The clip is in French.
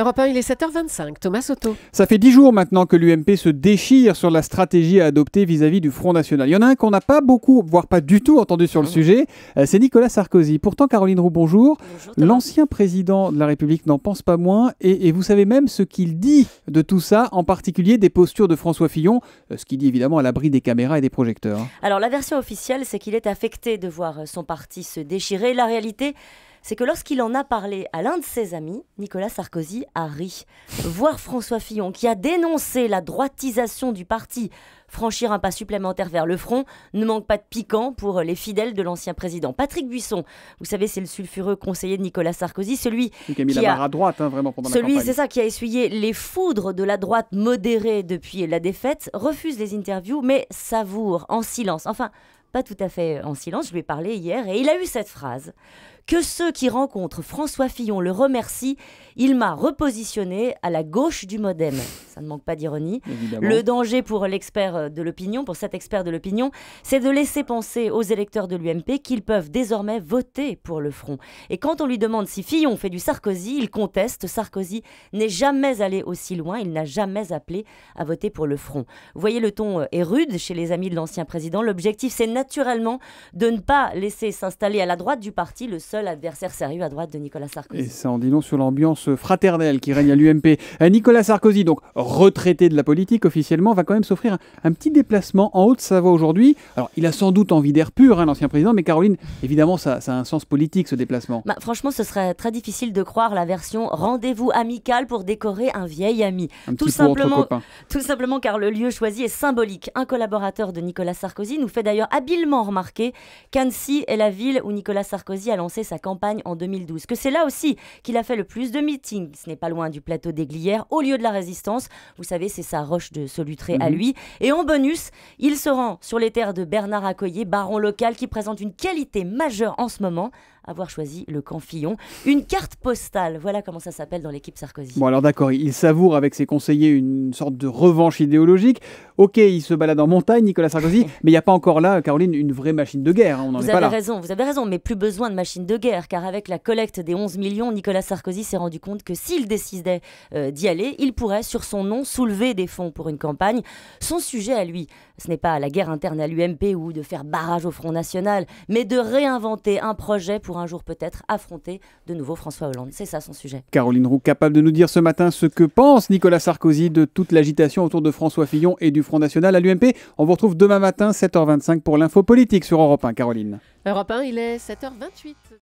Europe 1, il est 7h25. Thomas Soto. Ça fait dix jours maintenant que l'UMP se déchire sur la stratégie à adopter vis-à-vis du Front National. Il y en a un qu'on n'a pas beaucoup, voire pas du tout entendu sur le mmh. sujet, euh, c'est Nicolas Sarkozy. Pourtant, Caroline Roux, bonjour. bonjour L'ancien président de la République n'en pense pas moins et, et vous savez même ce qu'il dit de tout ça, en particulier des postures de François Fillon, euh, ce qu'il dit évidemment à l'abri des caméras et des projecteurs. Alors la version officielle, c'est qu'il est affecté de voir son parti se déchirer. La réalité, c'est que lorsqu'il en a parlé à l'un de ses amis, Nicolas Sarkozy a ri. Voir François Fillon, qui a dénoncé la droitisation du parti, franchir un pas supplémentaire vers le front ne manque pas de piquant pour les fidèles de l'ancien président. Patrick Buisson, vous savez, c'est le sulfureux conseiller de Nicolas Sarkozy, celui qui a mis la à droite, hein, vraiment celui, c'est ça, qui a essuyé les foudres de la droite modérée depuis la défaite, refuse les interviews, mais savoure en silence. Enfin, tout à fait en silence. Je lui ai parlé hier et il a eu cette phrase que ceux qui rencontrent François Fillon le remercient. Il m'a repositionné à la gauche du modem. Ça ne manque pas d'ironie. Le danger pour l'expert de l'opinion, pour cet expert de l'opinion, c'est de laisser penser aux électeurs de l'UMP qu'ils peuvent désormais voter pour le front. Et quand on lui demande si Fillon fait du Sarkozy, il conteste. Sarkozy n'est jamais allé aussi loin. Il n'a jamais appelé à voter pour le front. Vous voyez, le ton est rude chez les amis de l'ancien président. L'objectif, c'est naturellement de ne pas laisser s'installer à la droite du parti le seul adversaire sérieux à droite de Nicolas Sarkozy. Et ça en dit long sur l'ambiance fraternelle qui règne à l'UMP. Euh, Nicolas Sarkozy, donc retraité de la politique officiellement, va quand même s'offrir un, petit déplacement en Haute-Savoie aujourd'hui. Alors il a sans doute envie d'air pur, hein, l'ancien président, mais Caroline, évidemment, ça, a un sens politique ce déplacement. Bah, franchement, ce serait très difficile de croire la version rendez-vous amical pour décorer un vieil ami. Un tout, simplement, tout simplement car le lieu choisi est symbolique. Un collaborateur de Nicolas Sarkozy nous fait d'ailleurs habiller facilement remarqué qu'Annecy est la ville où Nicolas Sarkozy a lancé sa campagne en 2012, que c'est là aussi qu'il a fait le plus de meetings. Ce n'est pas loin du plateau des Glières, au lieu de la Résistance. Vous savez, c'est sa roche de Solutré à mhm. lui. Et en bonus, il se rend sur les terres de Bernard Accoyer, baron local qui présente une qualité majeure en ce moment, avoir choisi le camp Fillon. Une carte postale, voilà comment ça s'appelle dans l'équipe Sarkozy. Bon alors d'accord, il savoure avec ses conseillers une sorte de revanche idéologique. Ok, il se balade en montagne, Nicolas Sarkozy, mais il n'y a pas encore là, Caroline, une vraie machine de guerre. Hein, on n'en vous est avez pas là. raison, vous avez raison, mais plus besoin de machine de guerre, car avec la collecte des 11 millions, Nicolas Sarkozy s'est rendu compte que s'il décidait euh, d'y aller, il pourrait, sur son nom, soulever des fonds pour une campagne. Son sujet à lui, ce n'est pas la guerre interne à l'UMP ou de faire barrage au Front National, mais de réinventer un projet pour un jour peut-être affronter de nouveau François Hollande. C'est ça son sujet. Caroline Roux, capable de nous dire ce matin ce que pense Nicolas Sarkozy de toute l'agitation autour de François Fillon et du Front National à l'UMP. On vous retrouve demain matin, 7h25, pour l'info politique sur Europe 1. Caroline. Europe 1, il est 7h28.